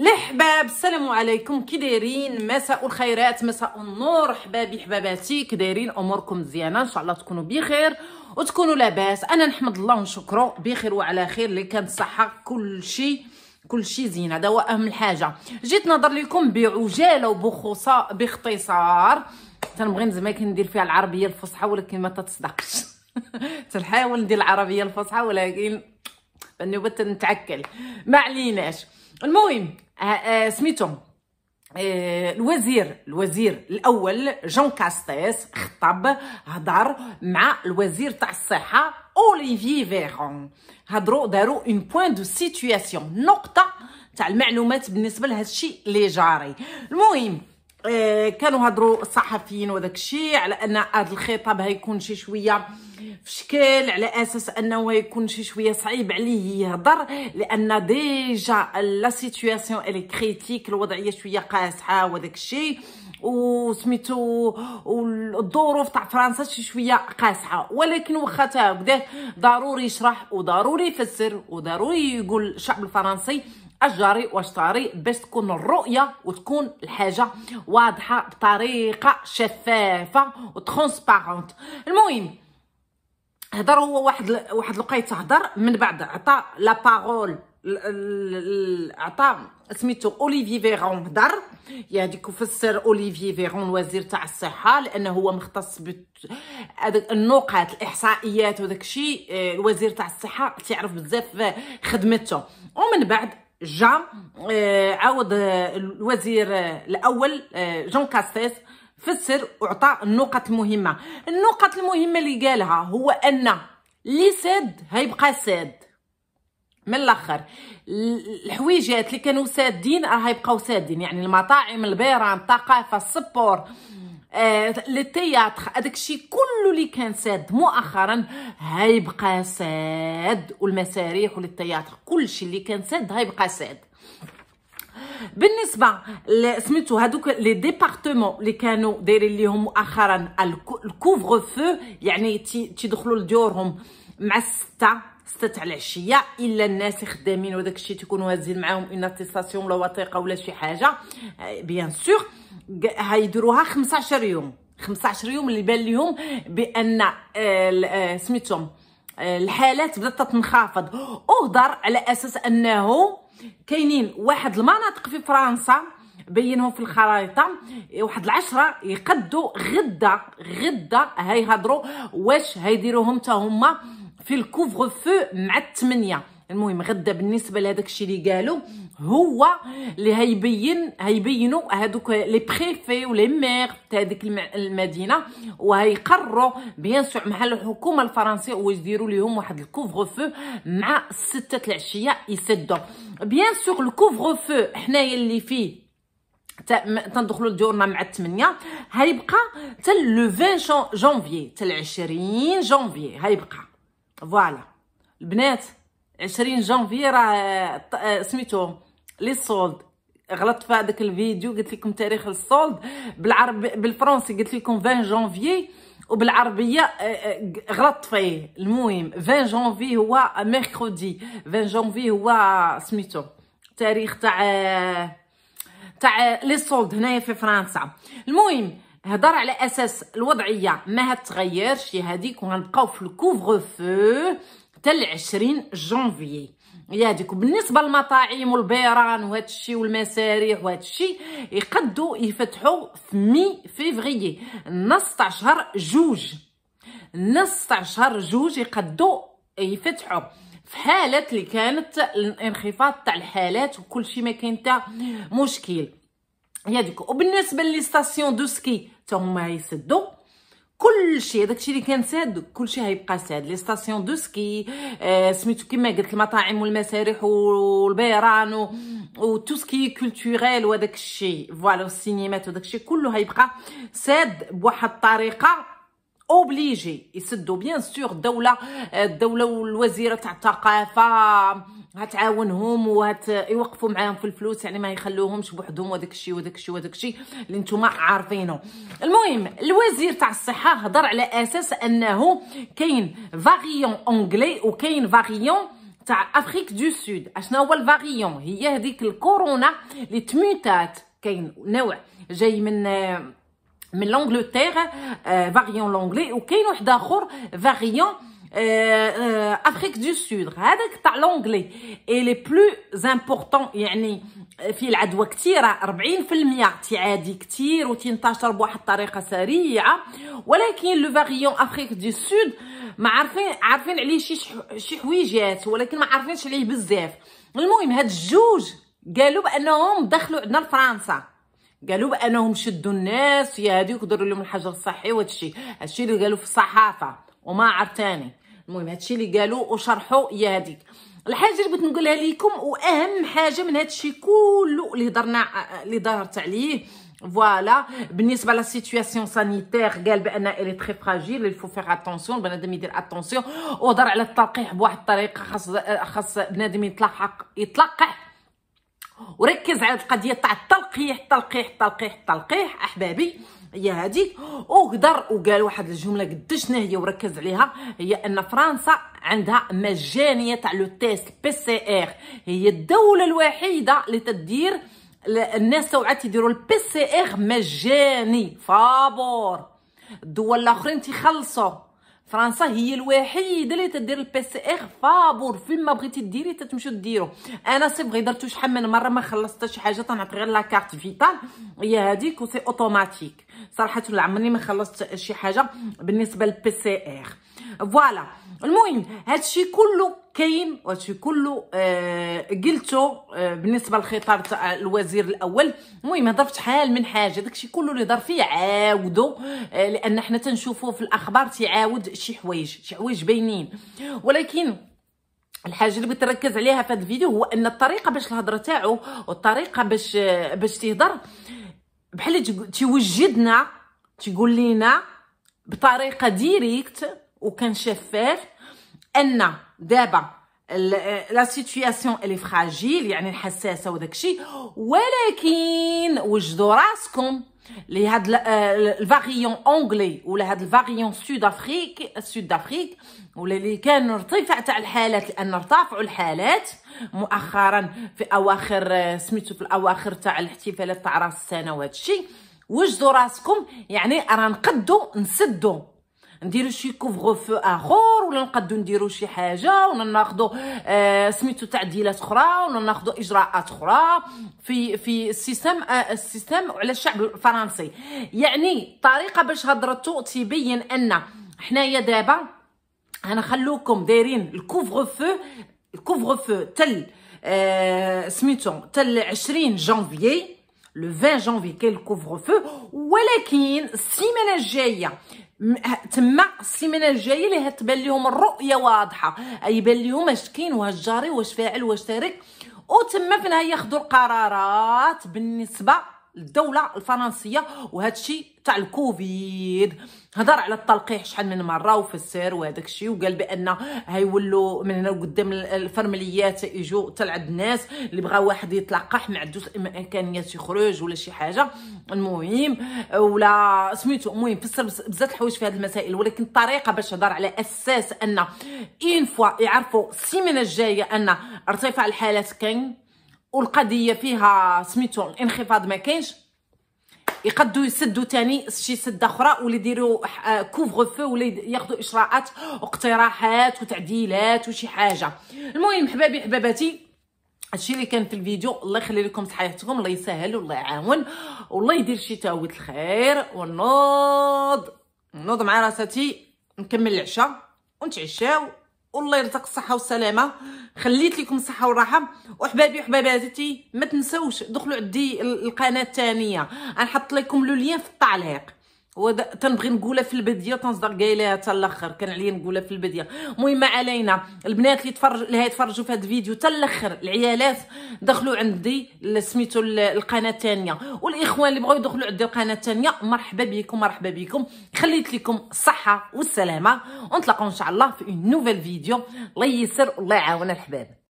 لحباب السلام عليكم كي دايرين مساء الخيرات مساء النور حبابي حباباتي كي دايرين اموركم مزيانه ان شاء الله تكونوا بخير وتكونوا لاباس انا نحمد الله ونشكره بخير وعلى خير اللي كانت صحه كل شيء كل شيء زين هذا هو اهم حاجه جيت نهضر لكم بعجاله وبخصه باختصار تنبغي زعما كندير فيها العربيه الفصحى ولكن ما تتصدقش تنحاول ندير العربيه الفصحى ولكن بالنوبه نتعكل ما عليناش المهم آه، آه، سميتهم آه، الوزير الوزير الاول جون كاستيس خطب هضر مع الوزير تاع الصحه اوليفي فيرون هضروا داروا اون بوين دو سيتوياسيون نقطه تاع المعلومات بالنسبه لهذا الشيء اللي جاري المهم كانوا هضروا الصحفيين وداك الشيء على ان هذا الخطاب هيكون شي شويه في شكل على اساس انه يكون شي شويه صعيب عليه يهضر لان ديجا لا سيتوياسيون الي كريتيك الوضعيه شويه قاسحه وداك الشيء وسميتو والظروف تاع فرنسا شي شويه قاسحه ولكن واخا تا بدا ضروري يشرح وضروري يفسر وضروري يقول الشعب الفرنسي اجاري واشتري باش تكون الرؤيه وتكون الحاجه واضحه بطريقه شفافه وترونسبارونت المهم هضر هو واحد واحد الوقيته هضر من بعد عطى لا بارول عطى سميتو اوليفي فيغون هضر يهديك وفسر اوليفي فيغون وزير تاع الصحه لانه هو مختص بت... النقط الاحصائيات وداك الشيء الوزير آه، تاع الصحه تيعرف بزاف آه، خدمته ومن بعد جا آه، عاود الوزير الاول جون كاستيس فسر وعطى النقط المهمه النقط المهمه اللي قالها هو ان لي ساد هيبقى ساد من الاخر الحويجات اللي كانوا سادين راه هيبقاو سادين يعني المطاعم البيران الثقافه السبور آه، لي تياتر هذاك الشيء كله اللي كان ساد مؤخرا هيبقى ساد والمسارح والتياتر كل شيء اللي كان ساد هيبقى ساد بالنسبه سميتو هذوك لي ديبارتمون اللي كانوا دايرين ليهم مؤخرا الكوفغ فو يعني تيدخلوا لديورهم مع السته ستة تاع العشيه الا الناس خدامين وداك الشيء تيكونوا هازين معاهم اون اتيستاسيون ولا وثيقه ولا شي حاجه بيان سور هيديروها 15 يوم 15 يوم اللي بان لهم بان آه، آه، سميتهم آه، الحالات بدات تنخفض اهدر على اساس انه كاينين واحد المناطق في فرنسا بينهم في الخريطة واحد العشرة يقدوا غدا غدا هيهضروا واش هيديروهم حتى هما في الكوفر فو مع الثمانيه المهم غدا بالنسبه لهذاك الشيء اللي قالوا هو اللي هيبين هيبينوا هذوك لي بريفي ولي مير تاع هذيك المدينه وهيقروا بيان سور مع الحكومه الفرنسيه واش يديروا لهم واحد الكوفغ فو مع ستة العشيه يسدوا بيان سور الكوفغ فو حنايا اللي فيه تا تندخلوا لديورنا مع الثمانية هيبقى تا لو فان جونفي تا العشرين جونفي هيبقى فوالا البنات 20 جانفي راه آه، آه، سميتو لي سولد غلطت في هذاك الفيديو قلت لكم تاريخ السولد بالعربي بالفرنسي قلت لكم 20 جانفي وبالعربيه آه، غلطت فيه المهم 20 جانفي هو ميركودي 20 جانفي هو سميتو تاريخ تاع تاع لي سولد هنايا في فرنسا المهم هضر على اساس الوضعيه ما هتغيرش هذيك وغنبقاو في الكوفغ فو حتى ل 20 يا ياك بالنسبه للمطاعم والبيران وهذا الشيء والمسارح وهذا الشيء يقدوا يفتحوا في مي فيفري نص تاع شهر جوج نص تاع شهر جوج يقدوا يفتحوا في حاله اللي كانت الانخفاض تاع الحالات وكل شيء ما كاين تاع مشكل يا دوك وبالنسبه لي ستاسيون دو سكي تاهما يسدوا كلشي داكشي اللي كان ساد كلشي هيبقى ساد لي ستاسيون دو سكي آه سميتو كما قلت المطاعم والمسارح والبيران و, تو سكي كولتوريل الشيء فوالا والسينمات الشيء كله هيبقى ساد بواحد الطريقه اوبليجي يسدوا بيان سور الدوله الدوله والوزيره تاع الثقافه هتعاونهم يوقفوا معاهم في الفلوس يعني ما يخلوهمش بوحدهم وداك الشيء وداك الشيء وداك الشيء اللي نتوما عارفينه المهم الوزير تاع الصحه هضر على اساس انه كاين فاريون انغلي وكاين فاريون تاع افريك دو سود اشنا هو الفاريون هي هذيك الكورونا اللي تميتات كاين نوع جاي من من لونجلتيغ فاريون لونجلي وكاين واحد اخر فاريون افريك دو سود هذاك تاع لونجلي اي لي بلو امبورطون يعني في العدوى كثيره 40% تعادي كثير وتنتشر بواحد الطريقه سريعه ولكن لو فاريون افريك دو سود ما عارفين عارفين عليه شي شي حويجات ولكن ما عارفينش عليه بزاف المهم هاد الجوج قالوا بانهم دخلوا عندنا لفرنسا قالوا بانهم شدوا الناس يا هذه يقدروا لهم الحجر الصحي وهذا الشيء هادشي اللي قالوا في الصحافه وما عرفتاني المهم هادشي اللي قالوا وشرحوا يا هذيك الحاجه اللي بغيت نقولها لكم واهم حاجه من هادشي كله اللي هضرنا اللي ظهرت عليه فوالا بالنسبه لا سيتوياسيون سانيتير قال بان الي تري فراجيل الفو فيغ اتونسيون بنادم يدير اتونسيون وهضر على التلقيح بواحد الطريقه خاص خاص بنادم يتلحق يتلقح وركز على القضيه تاع التلقيح التلقيح التلقيح التلقيح احبابي هي هذيك وقدر وقال واحد الجمله قد شنو هي وركز عليها هي ان فرنسا عندها مجانيه تاع لو تيست بي سي ار هي الدوله الوحيده اللي تدير الناس توعات يديروا البي سي ار مجاني فابور الدول الاخرين تيخلصوا فرنسا هي الوحيده اللي تدير البي سي ار فابور فين ما بغيتي ديري تتمشي ديرو انا سي بغي درتو شحال من مره ما خلصت شي حاجه تنعطي غير لا كارت فيتال هي هذيك وسي اوتوماتيك صراحه عمرني ما خلصت شي حاجه بالنسبه للبي سي ار فوالا المهم هادشي كله كاين وهادشي كله آه، قلته آه، بالنسبه تاع الوزير الاول المهم هضر شحال من حاجه داكشي كله اللي هضر فيه عاودو آه، لان حنا تنشوفو في الاخبار تيعاود شي حوايج شي حوايج باينين ولكن الحاجه اللي بغيت نركز عليها في هذا الفيديو هو ان الطريقه باش الهضره تاعو والطريقه باش باش تهضر بحال تيوجدنا تيقول لينا بطريقه ديريكت وكان شفاف ان دابا لا سيتوياسيون اللي فراجيل يعني الحساسه وداك الشيء ولكن وجدوا راسكم لهاد الفاريون اونغلي ولا هاد الفاريون سود افريك سود افريك ولا اللي كان ارتفاع تاع الحالات لان ارتفعوا الحالات مؤخرا في اواخر سميتو في الاواخر تاع الاحتفالات تاع راس السنه وهذا الشيء وجدوا راسكم يعني راه نقدوا نسدو نديرو شي كوفغ فو اخر ولا نقدو نديرو شي حاجه ولا ناخدو آه سميتو تعديلات اخرى ولا ناخدو اجراءات اخرى في في السيستم آه السيستم على الشعب الفرنسي يعني الطريقه باش هضرتو تبين ان حنايا دابا غنخلوكم دايرين الكوفغ فو الكوفغ فو تل آه سميتو تل 20 جانفي لو 20 جانفي كاين الكوفغ فو ولكن السيمانه الجايه تما السيمانه الجايه اللي هتبان لهم الرؤيه واضحه يبان لهم اش كاين واش جاري واش فاعل واش تارك وتما فين ياخذوا القرارات بالنسبه الدوله الفرنسيه وهذا الشيء تاع الكوفيد هضر على التلقيح شحال من مره وفسر وهذاك الشيء وقال بان هيولوا من هنا قدام الفرمليات يجوا تلعب الناس اللي بغى واحد يتلقح ما عندوش امكانيات يخرج ولا شي حاجه المهم ولا سميتو المهم فسر بزاف الحوايج في هذه المسائل ولكن الطريقه باش هضر على اساس ان اين فوا يعرفوا السيمانه الجايه ان ارتفاع الحالات كاين والقضيه فيها سميتو الانخفاض ما كاينش يقدوا يسدوا تاني شي سده اخرى ولا يديروا آه، كوفغ فو ولا ياخذوا اجراءات واقتراحات وتعديلات وشي حاجه المهم حبابي حباباتي هادشي اللي كان في الفيديو الله يخلي لكم صحيحتكم الله يسهل والله يعاون والله يدير شي تاويت الخير ونوض نوض مع راساتي نكمل العشاء ونتعشاو والله يرزق الصحه والسلامه خليت لكم الصحه والراحه وحبابي وحباباتي ما تنسوش دخلوا عندي القناه الثانيه غنحط لكم لو في التعليق هو تنبغي نقولها في البديه تنصدر قايلها حتى الاخر كان عليا نقولها في البديه المهم علينا البنات اللي تفرج اللي يتفرجوا في هذا الفيديو حتى الاخر العيالات دخلوا عندي سميتو القناه الثانيه والاخوان اللي بغاو يدخلوا عندي القناه الثانيه مرحبا بكم مرحبا بكم خليت لكم الصحه والسلامه ونتلاقاو ان شاء الله في اون نوفيل فيديو الله ييسر الله يعاون الحباب